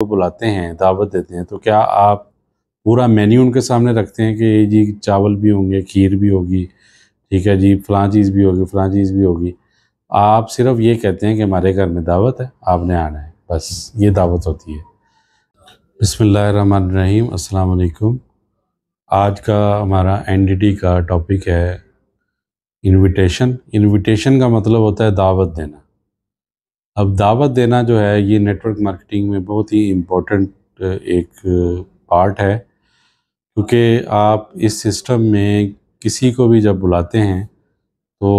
को बुलाते हैं दावत देते हैं तो क्या आप पूरा मेन्यू उनके सामने रखते हैं कि जी चावल भी होंगे खीर भी होगी ठीक है जी फलां चीज़ भी होगी फलां चीज़ भी होगी आप सिर्फ ये कहते हैं कि हमारे घर में दावत है आपने आना है बस ये दावत होती है बसमीम अल्लाम आज का हमारा टी का टॉपिक है इन्विटेशन इन्विटेशन का मतलब होता है दावत देना अब दावत देना जो है ये नेटवर्क मार्केटिंग में बहुत ही इम्पोर्टेंट एक पार्ट है क्योंकि आप इस सिस्टम में किसी को भी जब बुलाते हैं तो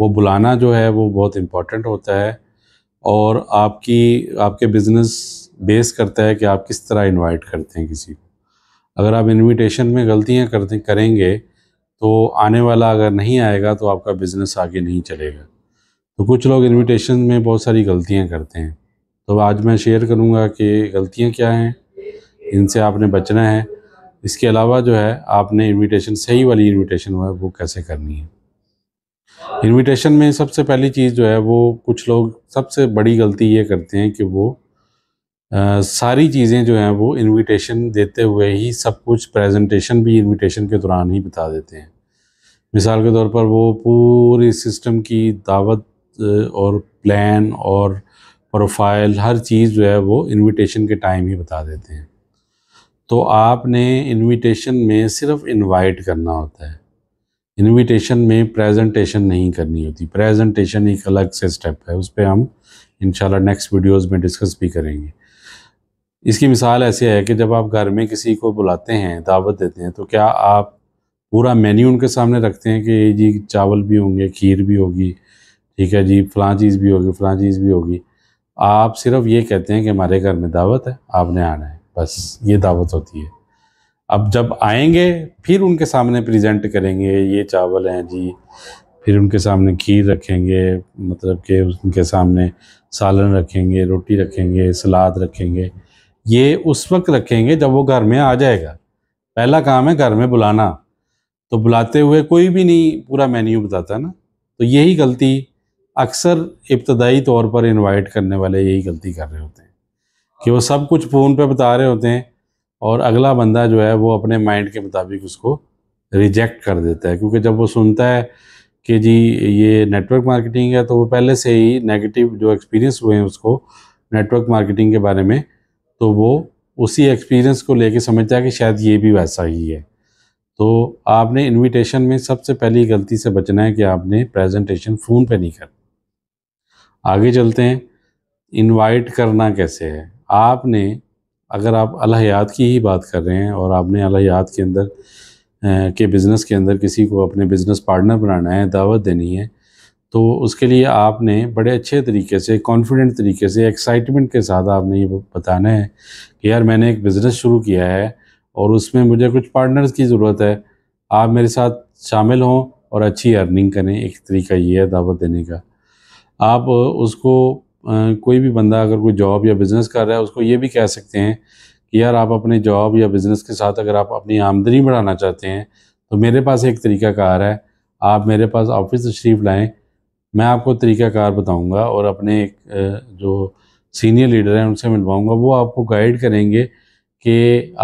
वो बुलाना जो है वो बहुत इम्पोर्टेंट होता है और आपकी आपके बिज़नेस बेस करता है कि आप किस तरह इनवाइट करते हैं किसी को अगर आप इनविटेशन में गलतियां करते करेंगे तो आने वाला अगर नहीं आएगा तो आपका बिज़नेस आगे नहीं चलेगा तो कुछ लोग इनविटेशन में बहुत सारी गलतियाँ करते हैं तो आज मैं शेयर करूँगा कि गलतियाँ क्या हैं इनसे आपने बचना है इसके अलावा जो है आपने इनविटेशन सही वाली इनविटेशन हुआ है वो कैसे करनी है इनविटेशन में सबसे पहली चीज़ जो है वो कुछ लोग सबसे बड़ी गलती ये करते हैं कि वो आ, सारी चीज़ें जो हैं वो इनविटेशन देते हुए ही सब कुछ प्रेजेंटेशन भी इनविटेशन के दौरान ही बता देते हैं मिसाल के तौर पर वो पूरी सिस्टम की दावत और प्लान और प्रोफाइल हर चीज़ जो है वो इनविटेशन के टाइम ही बता देते हैं तो आपने इनविटेशन में सिर्फ इनवाइट करना होता है इनविटेशन में प्रेजेंटेशन नहीं करनी होती प्रेजेंटेशन एक अलग से स्टेप है उस पर हम इन नेक्स्ट वीडियोस में डिस्कस भी करेंगे इसकी मिसाल ऐसे है कि जब आप घर में किसी को बुलाते हैं दावत देते हैं तो क्या आप पूरा मेन्यू उनके सामने रखते हैं कि जी चावल भी होंगे खीर भी होगी ठीक है जी फलां चीज़ भी होगी फलां चीज़ भी होगी आप सिर्फ ये कहते हैं कि हमारे घर में दावत है आपने आना है बस ये दावत होती है अब जब आएंगे फिर उनके सामने प्रेजेंट करेंगे ये चावल हैं जी फिर उनके सामने खीर रखेंगे मतलब कि उनके सामने सालन रखेंगे रोटी रखेंगे सलाद रखेंगे ये उस वक्त रखेंगे जब वो घर में आ जाएगा पहला काम है घर में बुलाना तो बुलाते हुए कोई भी नहीं पूरा मेन्यू बताता ना तो यही गलती अक्सर इब्तदाई तौर पर इनवाइट करने वाले यही गलती कर रहे होते हैं कि वो सब कुछ फ़ोन पे बता रहे होते हैं और अगला बंदा जो है वो अपने माइंड के मुताबिक उसको रिजेक्ट कर देता है क्योंकि जब वो सुनता है कि जी ये नेटवर्क मार्केटिंग है तो वो पहले से ही नेगेटिव जो एक्सपीरियंस हुए हैं उसको नेटवर्क मार्केटिंग के बारे में तो वो उसी एक्सपीरियंस को लेके समझता है कि शायद ये भी वैसा ही है तो आपने इनविटेशन में सबसे पहली गलती से बचना है कि आपने प्रेजेंटेशन फ़ोन पे नहीं करना आगे चलते हैं इनवाइट करना कैसे है आपने अगर आप अलहयात की ही बात कर रहे हैं और आपने अलहयात के अंदर के बिज़नेस के अंदर किसी को अपने बिज़नेस पार्टनर बनाना है दावत देनी है तो उसके लिए आपने बड़े अच्छे तरीके से कॉन्फिडेंट तरीके से एक्साइटमेंट के साथ आपने ये बताना है कि यार मैंने एक बिज़नेस शुरू किया है और उसमें मुझे कुछ पार्टनर्स की ज़रूरत है आप मेरे साथ शामिल हों और अच्छी अर्निंग करें एक तरीका ये है दावत देने का आप उसको कोई भी बंदा अगर कोई जॉब या बिज़नेस कर रहा है उसको ये भी कह सकते हैं कि यार आप अपने जॉब या बिज़नेस के साथ अगर आप अपनी आमदनी बढ़ाना चाहते हैं तो मेरे पास एक तरीकाकार है आप मेरे पास ऑफिस तशरीफ़ लाएँ मैं आपको तरीकाकार बताऊँगा और अपने जो सीनियर लीडर हैं उनसे मिलवाऊँगा वो आपको गाइड करेंगे कि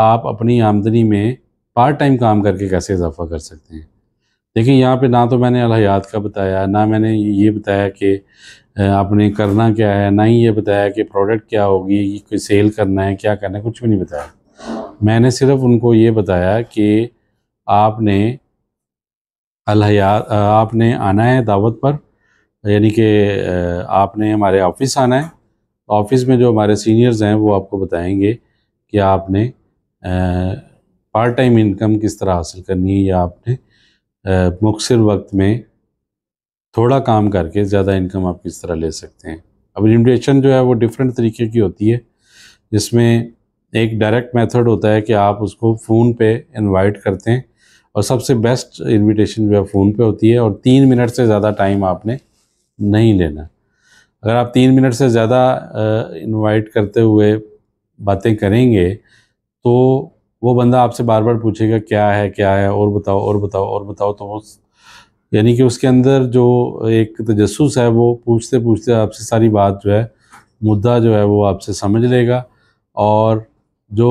आप अपनी आमदनी में पार्ट टाइम काम करके कैसे इजाफा कर सकते हैं लेकिन यहाँ पे ना तो मैंने अलहयात का बताया ना मैंने ये बताया कि आपने करना क्या है ना ही ये बताया कि प्रोडक्ट क्या होगी कोई सेल करना है क्या करना है कुछ भी नहीं बताया मैंने सिर्फ उनको ये बताया कि आपने अलहयात आपने आना है दावत पर यानी कि आपने हमारे ऑफिस आना है ऑफिस तो में जो हमारे सीनियर्स हैं वो आपको बताएंगे कि आपने पार्ट टाइम इनकम किस तरह हासिल करनी है या आपने मुखसर वक्त में थोड़ा काम करके ज़्यादा इनकम आप किस तरह ले सकते हैं अब रिमेडिएशन जो है वो डिफरेंट तरीके की होती है जिसमें एक डायरेक्ट मेथड होता है कि आप उसको फ़ोन पे इनवाइट करते हैं और सबसे बेस्ट इनविटेशन जो है फ़ोन पे होती है और तीन मिनट से ज़्यादा टाइम आपने नहीं लेना अगर आप तीन मिनट से ज़्यादा इनवाइट करते हुए बातें करेंगे तो वो बंदा आपसे बार बार पूछेगा क्या है क्या है और बताओ और बताओ और बताओ तो यानी कि उसके अंदर जो एक तजस्स है वो पूछते पूछते आपसे सारी बात जो है मुद्दा जो है वो आपसे समझ लेगा और जो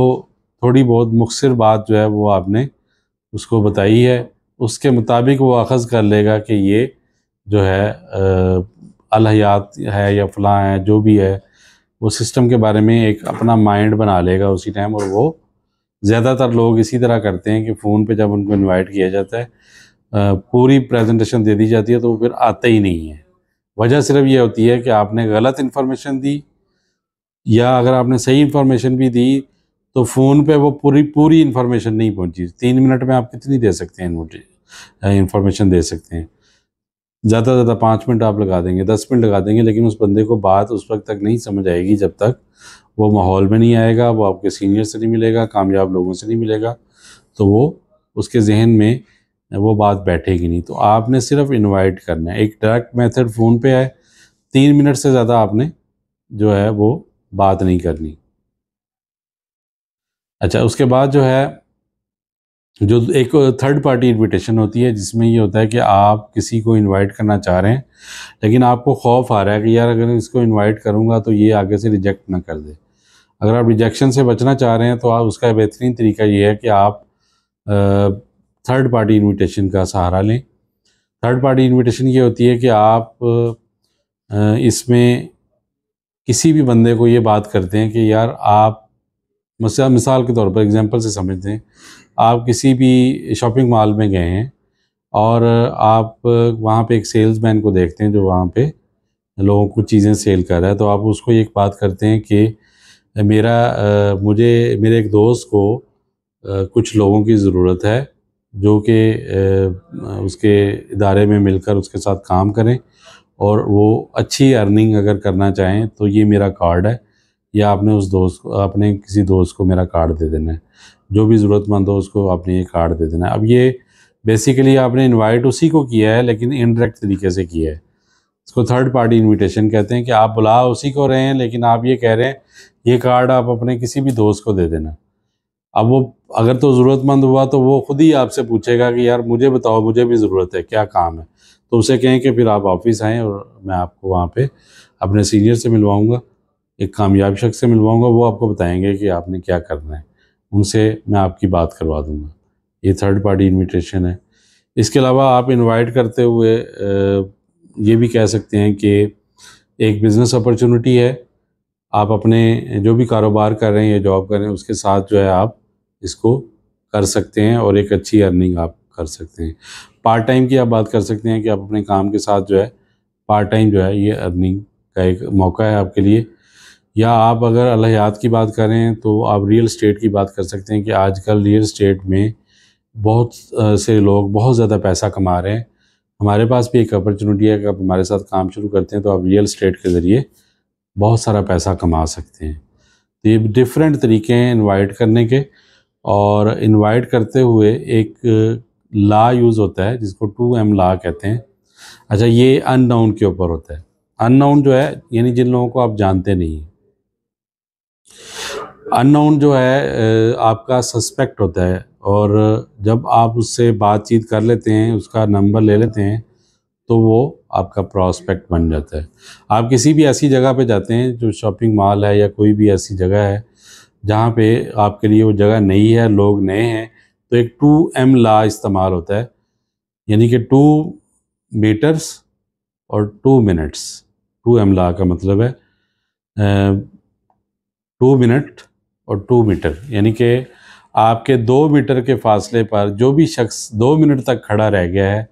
थोड़ी बहुत मुखसर बात जो है वो आपने उसको बताई है उसके मुताबिक वो अखज़ कर लेगा कि ये जो है अलहयात है या फ़लाँ है जो भी है वो सिस्टम के बारे में एक अपना माइंड बना लेगा उसी टाइम और वो ज़्यादातर लोग इसी तरह करते हैं कि फ़ोन पे जब उनको इनवाइट किया जाता है पूरी प्रेजेंटेशन दे दी जाती है तो वो फिर आते ही नहीं है वजह सिर्फ ये होती है कि आपने गलत इन्फॉर्मेशन दी या अगर आपने सही इन्फॉर्मेशन भी दी तो फ़ोन पे वो पूरी पूरी इन्फॉर्मेशन नहीं पहुंची तीन मिनट में आप कितनी दे सकते हैं इन्फॉर्मेशन दे सकते हैं ज़्यादा से ज़्यादा पाँच मिनट आप लगा देंगे दस मिनट लगा देंगे लेकिन उस बंदे को बात उस वक्त तक नहीं समझ आएगी जब तक वो माहौल में नहीं आएगा वो आपके सीनियर से नहीं मिलेगा कामयाब लोगों से नहीं मिलेगा तो वो उसके जहन में वो बात बैठेगी नहीं तो आपने सिर्फ इन्वाइट करना है एक डायरेक्ट मेथड फ़ोन पे आए तीन मिनट से ज़्यादा आपने जो है वो बात नहीं करनी अच्छा उसके बाद जो है जो एक थर्ड पार्टी इनविटेशन होती है जिसमें ये होता है कि आप किसी को इनवाइट करना चाह रहे हैं लेकिन आपको खौफ आ रहा है कि यार अगर इसको इनवाइट करूँगा तो ये आगे से रिजेक्ट ना कर दे अगर आप रिजेक्शन से बचना चाह रहे हैं तो आप उसका बेहतरीन तरीका ये है कि आप थर्ड पार्टी इन्विटेशन का सहारा लें थर्ड पार्टी इन्विटेशन ये होती है कि आप इसमें किसी भी बंदे को ये बात करते हैं कि यार आप मिसाल के तौर पर एग्जांपल से समझते हैं आप किसी भी शॉपिंग मॉल में गए हैं और आप वहाँ पे एक सेल्समैन को देखते हैं जो वहाँ पे लोगों को चीज़ें सेल कर रहा है तो आप उसको एक बात करते हैं कि मेरा आ, मुझे मेरे एक दोस्त को आ, कुछ लोगों की ज़रूरत है जो कि उसके इदारे में मिलकर उसके साथ काम करें और वो अच्छी अर्निंग अगर करना चाहें तो ये मेरा कार्ड है या आपने उस दोस्त को अपने किसी दोस्त को मेरा कार्ड दे देना है जो भी ज़रूरतमंद हो उसको आपने ये कार्ड दे देना अब ये बेसिकली आपने इनवाइट उसी को किया है लेकिन इनडायरेक्ट तरीके से किया है इसको थर्ड पार्टी इनविटेशन कहते हैं कि आप बुला उसी को रहे हैं लेकिन आप ये कह रहे हैं ये कार्ड आप अपने किसी भी दोस्त को दे देना अब वो अगर तो ज़रूरतमंद हुआ तो वो खुद ही आपसे पूछेगा कि यार मुझे बताओ मुझे भी ज़रूरत है क्या काम है तो उसे कहें कि फिर आप ऑफिस आएँ और मैं आपको वहाँ पर अपने सीनियर से मिलवाऊँगा एक कामयाब शख्स से मिलवाऊँगा वो आपको बताएंगे कि आपने क्या करना है उनसे मैं आपकी बात करवा दूंगा ये थर्ड पार्टी इनविटेशन है इसके अलावा आप इनवाइट करते हुए ये भी कह सकते हैं कि एक बिज़नेस अपॉर्चुनिटी है आप अपने जो भी कारोबार कर रहे हैं या जॉब कर रहे हैं उसके साथ जो है आप इसको कर सकते हैं और एक अच्छी अर्निंग आप कर सकते हैं पार्ट टाइम की आप बात कर सकते हैं कि आप अपने काम के साथ जो है पार्ट टाइम जो है ये अर्निंग का एक मौका है आपके लिए या आप अगर अलहयात की बात करें तो आप रियल इस्टेट की बात कर सकते हैं कि आजकल रियल इस्टेट में बहुत से लोग बहुत ज़्यादा पैसा कमा रहे हैं हमारे पास भी एक अपॉर्चुनिटी है कि आप हमारे साथ काम शुरू करते हैं तो आप रियल इस्टेट के ज़रिए बहुत सारा पैसा कमा सकते हैं तो ये डिफरेंट तरीके हैं इन्वाइट करने के और इन्वाइट करते हुए एक ला यूज़ होता है जिसको टू एम ला कहते हैं अच्छा ये अननाउन के ऊपर होता है अननाउन जो है यानी जिन लोगों को आप जानते नहीं हैं अननोन जो है आपका सस्पेक्ट होता है और जब आप उससे बातचीत कर लेते हैं उसका नंबर ले लेते हैं तो वो आपका प्रॉस्पेक्ट बन जाता है आप किसी भी ऐसी जगह पे जाते हैं जो शॉपिंग मॉल है या कोई भी ऐसी जगह है जहाँ पे आपके लिए वो जगह नई है लोग नए हैं तो एक टू एम ला इस्तेमाल होता है यानी कि टू मीटर्स और टू मिनट्स टू एम ला का मतलब है टू मिनट और टू मीटर यानी कि आपके दो मीटर के फासले पर जो भी शख्स दो मिनट तक खड़ा रह गया है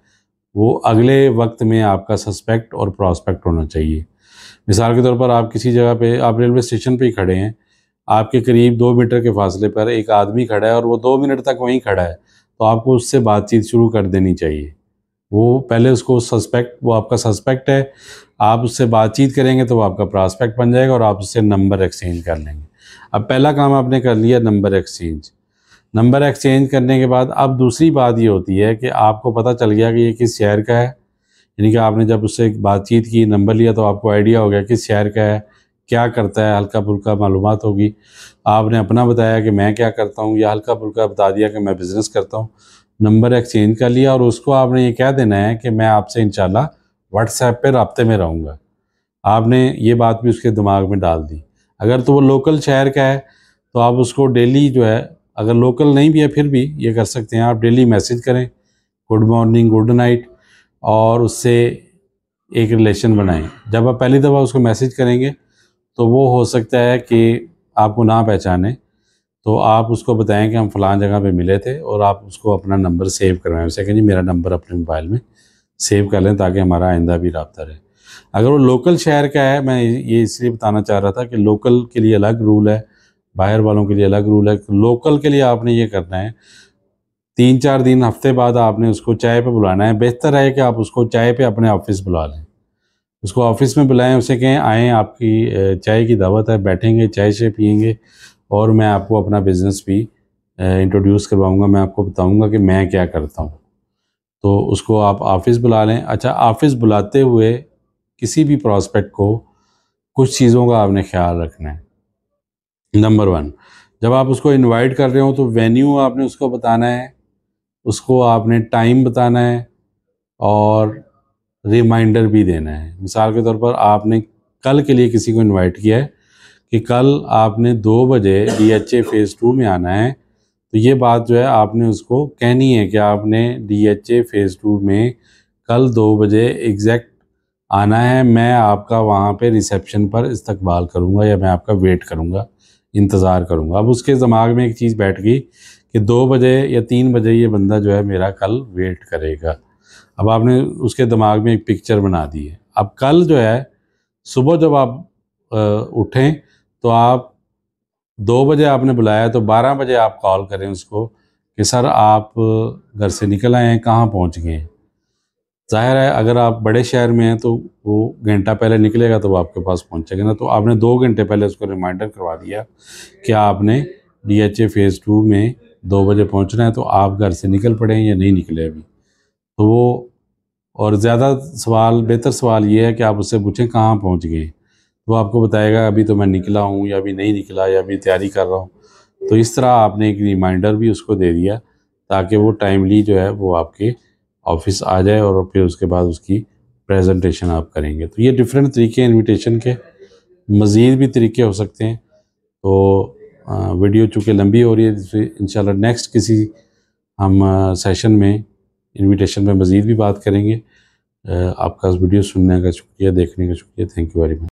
वो अगले वक्त में आपका सस्पेक्ट और प्रॉस्पेक्ट होना चाहिए मिसाल के तौर पर आप किसी जगह पे आप रेलवे स्टेशन पे ही खड़े हैं आपके करीब दो मीटर के फासले पर एक आदमी खड़ा है और वो दो मिनट तक वहीं खड़ा है तो आपको उससे बातचीत शुरू कर देनी चाहिए वो पहले उसको सस्पेक्ट वो आपका सस्पेक्ट है आप उससे बातचीत करेंगे तो वो आपका प्रॉस्पेक्ट बन जाएगा और आप उससे नंबर एक्सचेंज कर लेंगे अब पहला काम आपने कर लिया नंबर एक्सचेंज नंबर एक्सचेंज करने के बाद अब दूसरी बात ये होती है कि आपको पता चल गया कि ये किस शहर का है यानी कि आपने जब उससे बातचीत की नंबर लिया तो आपको आइडिया हो गया किस शहर का है क्या करता है हल्का फुल्का मालूम होगी आपने अपना बताया कि मैं क्या करता हूँ या हल्का फुल्का बता दिया कि मैं बिज़नेस करता हूँ नंबर एक्सचेंज कर लिया और उसको आपने ये कह देना है कि मैं आपसे इन व्हाट्सएप पर रबते में रहूँगा आपने ये बात भी उसके दिमाग में डाल दी अगर तो वो लोकल शहर का है तो आप उसको डेली जो है अगर लोकल नहीं भी है फिर भी ये कर सकते हैं आप डेली मैसेज करें गुड मॉर्निंग गुड नाइट और उससे एक रिलेशन बनाएं जब आप पहली दफ़ा उसको मैसेज करेंगे तो वो हो सकता है कि आपको ना पहचाने तो आप उसको बताएं कि हम फलान जगह पे मिले थे और आप उसको अपना नंबर सेव करवाएं उसे कहें जी मेरा नंबर अपने मोबाइल में सेव कर लें ताकि हमारा आइंदा भी रबता रहे अगर वो लोकल शहर का है मैं ये इसलिए बताना चाह रहा था कि लोकल के लिए अलग रूल है बाहर वालों के लिए अलग रूल है लोकल के लिए आपने ये करना है तीन चार दिन हफ्ते बाद आपने उसको चाय पे बुलाना है बेहतर है कि आप उसको चाय पे अपने ऑफिस बुला लें उसको ऑफिस में बुलाएं उसे कहें आए आपकी चाय की दावत है बैठेंगे चाय से पियेंगे और मैं आपको अपना बिज़नेस भी इंट्रोड्यूस करवाऊँगा मैं आपको बताऊँगा कि मैं क्या करता हूँ तो उसको आप ऑफिस बुला लें अच्छा ऑफिस बुलाते हुए किसी भी प्रॉस्पेक्ट को कुछ चीज़ों का आपने ख्याल रखना है नंबर वन जब आप उसको इनवाइट कर रहे हो तो वेन्यू आपने उसको बताना है उसको आपने टाइम बताना है और रिमाइंडर भी देना है मिसाल के तौर पर आपने कल के लिए किसी को इनवाइट किया है कि कल आपने दो बजे D H A phase two में आना है तो ये बात जो है आपने उसको कहनी है कि आपने D H A phase two में कल दो बजे एग्जैक्ट आना है मैं आपका वहाँ पे रिसेप्शन पर इस्तकबाल करूँगा या मैं आपका वेट करूँगा इंतज़ार करूँगा अब उसके दिमाग में एक चीज़ बैठ गई कि दो बजे या तीन बजे ये बंदा जो है मेरा कल वेट करेगा अब आपने उसके दिमाग में एक पिक्चर बना दी है अब कल जो है सुबह जब आप उठें तो आप दो बजे आपने बुलाया तो बारह बजे आप कॉल करें उसको कि सर आप घर से निकल आए हैं कहाँ पहुँच गए हैं ज़ाहिर है अगर आप बड़े शहर में हैं तो वो घंटा पहले निकलेगा तो वो आपके पास पहुंचेगा ना तो आपने दो घंटे पहले उसको रिमाइंडर करवा दिया कि आपने D H A phase two में दो बजे पहुंचना है तो आप घर से निकल पड़े या नहीं निकले अभी तो वो और ज़्यादा सवाल बेहतर सवाल ये है कि आप उससे पूछें कहाँ पहुँच गए वो आपको बताएगा अभी तो मैं निकला हूँ या अभी नहीं निकला या अभी तैयारी कर रहा हूँ तो इस तरह आपने एक रिमाइंडर भी उसको दे दिया ताकि वो टाइमली जो है वो आपके ऑफिस आ जाए और फिर उसके बाद उसकी प्रेजेंटेशन आप करेंगे तो ये डिफरेंट तरीके हैं इन्विटेशन के मज़ीद भी तरीके हो सकते हैं तो आ, वीडियो चूँकि लंबी हो रही है तो इन नेक्स्ट किसी हम आ, सेशन में इनविटेशन में मज़ीद भी बात करेंगे आपका वीडियो सुनने का शुक्रिया देखने का शुक्रिया थैंक यू वेरी मच